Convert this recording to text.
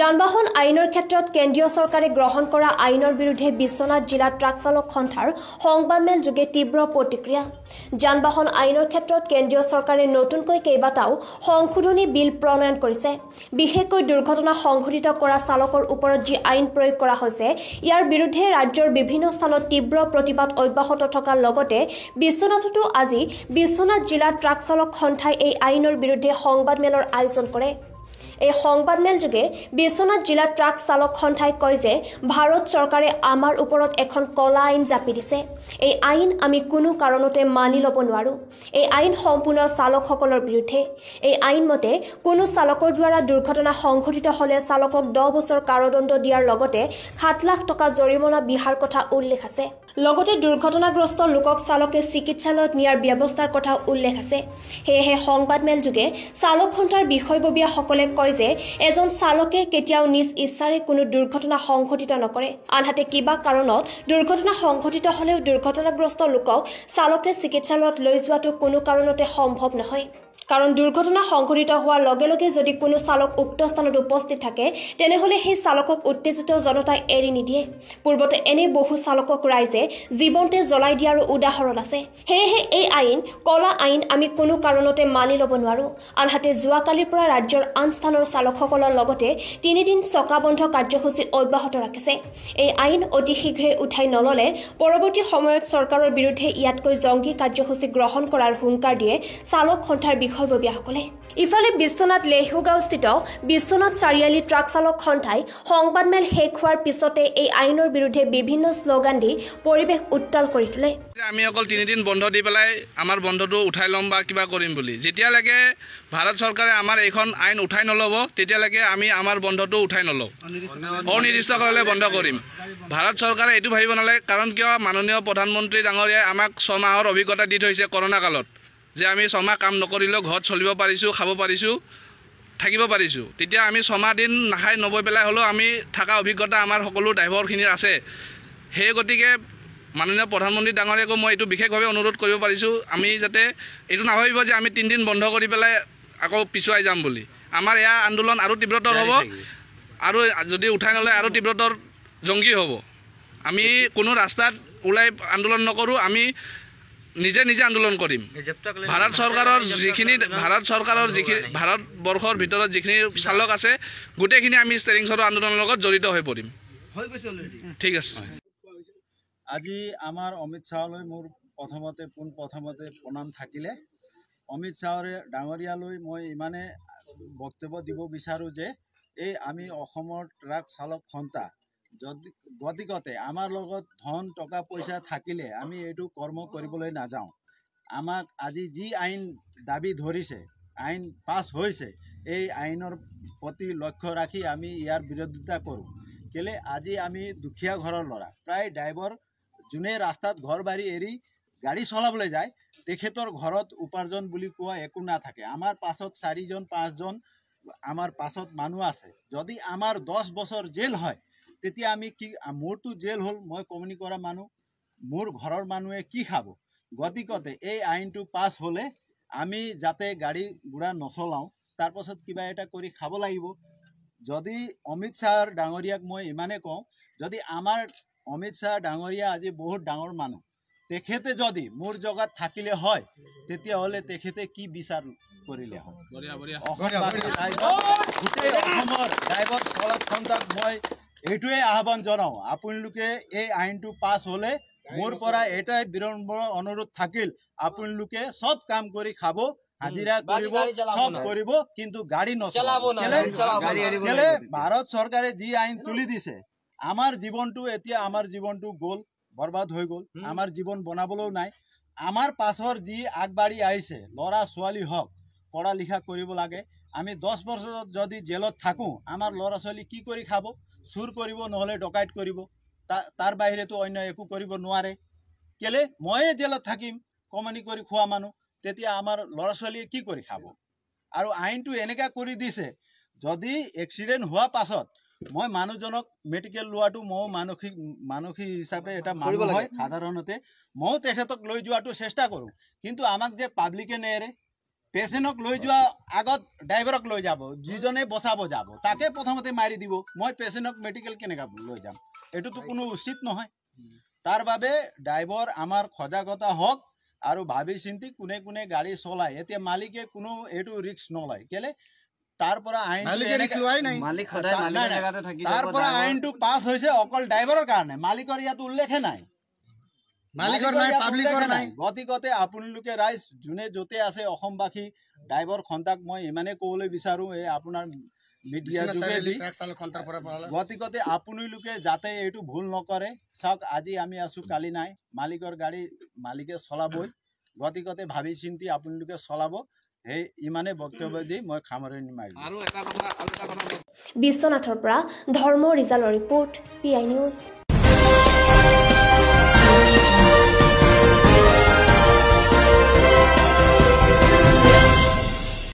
যান বাহন আইনৰ ক্ষেত্ৰত কেন্দ্ৰীয় চৰকাৰে গ্ৰহণ কৰা আইনৰ বিৰুদ্ধে বিশ্বনাথ জিলাৰ ট্ৰাক চালক সন্থাৰ সংবাদমেল যোগে তীব্ৰ প্ৰতিক্ৰিয়া যান বাহন আইনৰ ক্ষেত্ৰত কেন্দ্ৰীয় চৰকাৰে নতুনকৈ কেইবাটাও সংশোধনী বিল প্ৰণয়ন কৰিছে বিশেষকৈ দুৰ্ঘটনা সংঘটিত কৰা চালকৰ ওপৰত যি আইন প্ৰয়োগ কৰা হৈছে ইয়াৰ বিৰুদ্ধে ৰাজ্যৰ বিভিন্ন স্থানত তীৱ প্ৰতিবাদ অব্যাহত থকাৰ লগতে বিশ্বনাথতো আজি বিশ্বনাথ জিলাৰ ট্ৰাক চালক সন্থাই এই আইনৰ বিৰুদ্ধে সংবাদমেলৰ আয়োজন কৰে এই সংবাদমেলযোগে বিশ্বনাথ জিলাৰ ট্ৰাক চালক সন্থাই কয় যে ভাৰত চৰকাৰে আমাৰ ওপৰত এখন কলা আইন জাপি দিছে এই আইন আমি কোনো কাৰণতে মানি ল'ব নোৱাৰোঁ এই আইন সম্পূৰ্ণ চালকসকলৰ বিৰুদ্ধে এই আইনমতে কোনো চালকৰ দ্বাৰা দুৰ্ঘটনা সংঘটিত হ'লে চালকক দহ বছৰ কাৰাদণ্ড দিয়াৰ লগতে সাত লাখ টকা জৰিমনা বিহাৰ কথা উল্লেখ আছে লগতে দুৰ্ঘটনাগ্ৰস্ত লোকক চালকে চিকিৎসালয়ত নিয়াৰ ব্যৱস্থাৰ কথা উল্লেখ আছে সেয়েহে সংবাদমেলযোগে চালক সন্থাৰ বিষয়ববীয়াসকলে কয় যে এজন চালকে কেতিয়াও নিজ ইচ্ছাৰে কোনো দুৰ্ঘটনা সংঘটিত নকৰে আনহাতে কিবা কাৰণত দুৰ্ঘটনা সংঘটিত হ'লেও দুৰ্ঘটনাগ্ৰস্ত লোকক চালকে চিকিৎসালয়ত লৈ যোৱাটো কোনো কাৰণতে সম্ভৱ নহয় কাৰণ দুৰ্ঘটনা সংঘটিত হোৱাৰ লগে লগে যদি কোনো চালক উক্ত স্থানত উপস্থিত থাকে তেনেহ'লে সেই চালকক উত্তেজিত জনতাই এৰি নিদিয়ে পূৰ্বতে এনে বহু চালকক ৰাইজে জীৱনতে জ্বলাই দিয়াৰো উদাহৰণ আছে সেয়েহে এই আইন কলা আইন আমি কোনো কাৰণতে মানি ল'ব নোৱাৰোঁ আনহাতে যোৱাকালিৰ পৰা ৰাজ্যৰ আন স্থানৰ চালকসকলৰ লগতে তিনিদিন চকা বন্ধ কাৰ্যসূচী অব্যাহত ৰাখিছে এই আইন অতি শীঘ্ৰে উঠাই নল'লে পৰৱৰ্তী সময়ত চৰকাৰৰ বিৰুদ্ধে ইয়াতকৈ জংগী কাৰ্যসূচী গ্ৰহণ কৰাৰ হুংকাৰ দিয়ে চালক সন্থাৰ বিষয়ে দীঘল ইফালে বিশ্বনাথ লেহুগাঁওস্থিত বিশ্বনাথ চাৰিআলি ট্ৰাক চালক সন্থাই সংবাদমেল শেষ হোৱাৰ পিছতে এই আইনৰ বিৰুদ্ধে বিভিন্ন শ্লোগান দি পৰিৱেশ উত্তাল কৰি তোলে আমি অকল তিনিদিন বন্ধ দি পেলাই আমাৰ বন্ধটো উঠাই ল'ম বা কিবা কৰিম বুলি যেতিয়ালৈকে ভাৰত চৰকাৰে আমাৰ এইখন আইন উঠাই নল'ব তেতিয়ালৈকে আমি আমাৰ বন্ধটো উঠাই নলওঁ কাললৈ বন্ধ কৰিম ভাৰত চৰকাৰে এইটো ভাবিব নালাগে কাৰণ কিয় মাননীয় প্ৰধানমন্ত্ৰী ডাঙৰীয়াই আমাক ছমাহৰ অভিজ্ঞতা দি থৈছে কৰোণা কালত যে আমি ছমাহ কাম নকৰিলেও ঘৰত চলিব পাৰিছোঁ খাব পাৰিছোঁ থাকিব পাৰিছোঁ তেতিয়া আমি ছমাহ দিন নাখাই নবৈ পেলাই হ'লেও আমি থকা অভিজ্ঞতা আমাৰ সকলো ড্ৰাইভৰখিনিৰ আছে সেই গতিকে মাননীয় প্ৰধানমন্ত্ৰী ডাঙৰীয়াকো মই এইটো বিশেষভাৱে অনুৰোধ কৰিব পাৰিছোঁ আমি যাতে এইটো নাভাবিব যে আমি তিনিদিন বন্ধ কৰি পেলাই আকৌ পিছুৱাই যাম বুলি আমাৰ এয়া আন্দোলন আৰু তীব্ৰতৰ হ'ব আৰু যদি উঠাই নলয় আৰু তীব্ৰতৰ জংগী হ'ব আমি কোনো ৰাস্তাত ওলাই আন্দোলন নকৰোঁ আমি নিজে নিজে আন্দোলন কৰিম ভাৰত চৰকাৰৰ যিখিনি ভাৰত চৰকাৰৰ যিখিনি ভাৰতবৰ্ষৰ ভিতৰত যিখিনি চালক আছে গোটেইখিনি আমি ষ্টেৰিং চৰ আন্দোলনৰ লগত জড়িত হৈ পৰিম ঠিক আছে আজি আমাৰ অমিত শ্বাহলৈ মোৰ প্ৰথমতে পোন প্ৰথমতে প্ৰণাম থাকিলে অমিত শ্বাহৰে ডাঙৰীয়ালৈ মই ইমানে বক্তব্য দিব বিচাৰোঁ যে এই আমি অসমৰ ট্ৰাক চালক সন্থা যদি গতিকতে আমাৰ লগত ধন টকা পইচা থাকিলে আমি এইটো কৰ্ম কৰিবলৈ নাযাওঁ আমাক আজি যি আইন দাবী ধৰিছে আইন পাছ হৈছে এই আইনৰ প্ৰতি লক্ষ্য ৰাখি আমি ইয়াৰ বিৰোধিতা কৰোঁ কেলে আজি আমি দুখীয়া ঘৰৰ ল'ৰা প্ৰায় ড্ৰাইভাৰ যোনে ৰাস্তাত ঘৰ বাৰী এৰি গাড়ী চলাবলৈ যায় তেখেতৰ ঘৰত উপাৰ্জন বুলি কোৱা একো নাথাকে আমাৰ পাছত চাৰিজন পাঁচজন আমাৰ পাছত মানুহ আছে যদি আমাৰ দহ বছৰ জেল হয় তেতিয়া আমি কি মোৰতো জেল হ'ল মই কমনি কৰা মানুহ মোৰ ঘৰৰ মানুহে কি খাব গতিকতে এই আইনটো পাছ হ'লে আমি যাতে গাড়ী গুড়া নচলাওঁ তাৰপাছত কিবা এটা কৰি খাব লাগিব যদি অমিত শ্বাহৰ ডাঙৰীয়াক মই ইমানেই কওঁ যদি আমাৰ অমিত শ্বাহ ডাঙৰীয়া আজি বহুত ডাঙৰ মানুহ তেখেতে যদি মোৰ জগাত থাকিলে হয় তেতিয়াহ'লে তেখেতে কি বিচাৰ কৰিলে হয় অসমৰ ড্ৰাইভত খণ্ডত মই এইটাই আহ্বান জনাও আপনাদের এই আইনটি পাস হলে মোরপর এটাই বিড়ম্বর অনুরোধ থাকিল আপনাদের সব কাম করে খাব হাজিরা করব সব করব কিন্তু গাড়ি নচলাবলে ভারত সরকারে যি আইন তুলি দিছে আমাৰ জীৱনটো এতিয়া আমাৰ জীৱনটো গল বৰবাদ হৈ গল আমাৰ জীৱন বনাবলৈও নাই আমাৰ পাছৰ যি আগবাঢ়ি আহিছে লৰা ছোৱালী হওক পঢ়া লিখা কৰিব লাগে আমি দহ বছৰত যদি জেলত থাকোঁ আমাৰ ল'ৰা ছোৱালী কি কৰি খাব চুৰ কৰিব নহ'লে ডকাইত কৰিব তাৰ বাহিৰেতো অন্য একো কৰিব নোৱাৰে কেলে ময়ে জেলত থাকিম কমনি কৰি খোৱা মানুহ তেতিয়া আমাৰ ল'ৰা ছোৱালীয়ে কি কৰি খাব আৰু আইনটো এনেকুৱা কৰি দিছে যদি এক্সিডেণ্ট হোৱা পাছত মই মানুহজনক মেডিকেল লোৱাটো ময়ো মানসিক মানসিক হিচাপে এটা মানুহ হয় সাধাৰণতে ময়ো তেখেতক লৈ যোৱাটো চেষ্টা কৰোঁ কিন্তু আমাক যে পাব্লিকে নেৰে পেচেণ্টক লৈ যোৱা আগত ড্ৰাইভাৰক লৈ যাব যিজনে বচাব যাব তাকে প্ৰথমতে মাৰি দিব মই পেচেণ্টক মেডিকেল কেনেকৈ লৈ যাম এইটোতো কোনো উচিত নহয় তাৰ বাবে ড্ৰাইভাৰ আমাৰ সজাগতা হওক আৰু ভাবি চিন্তি কোনে কোনে গাড়ী চলাই এতিয়া মালিকে কোনো এইটো ৰিস্ক নলয় কেলে তাৰ পৰা আইন তাৰ পৰা আইনটো পাছ হৈছে অকল ড্ৰাইভাৰৰ কাৰণে মালিকৰ ইয়াত উল্লেখে নাই গতিকতে আপোনালোকে ৰাইজ যোনে য'তে আছে অসমবাসী ড্ৰাইভৰ খন্তাক মই ইমানেই ক'বলৈ বিচাৰোঁ এই আপোনাৰ গতিকতে আপোনালোকে যাতে এইটো ভুল নকৰে চাওক আজি আমি আছোঁ কালি নাই মালিকৰ গাড়ী মালিকে চলাবই গতিকতে ভাবি চিন্তি আপোনালোকে চলাব সেই ইমানেই বক্তব্য দি মই খামৰণি মাৰিলো বিশ্বনাথৰ পৰা ধৰ্ম ৰিজালৰ ৰিপৰ্ট পি আই নিউজ